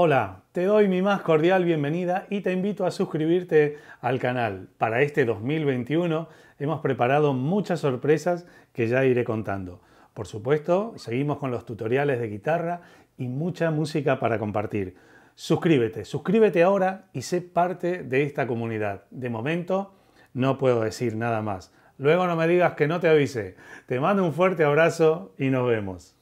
Hola, te doy mi más cordial bienvenida y te invito a suscribirte al canal. Para este 2021 hemos preparado muchas sorpresas que ya iré contando. Por supuesto, seguimos con los tutoriales de guitarra y mucha música para compartir. Suscríbete, suscríbete ahora y sé parte de esta comunidad. De momento no puedo decir nada más. Luego no me digas que no te avise. Te mando un fuerte abrazo y nos vemos.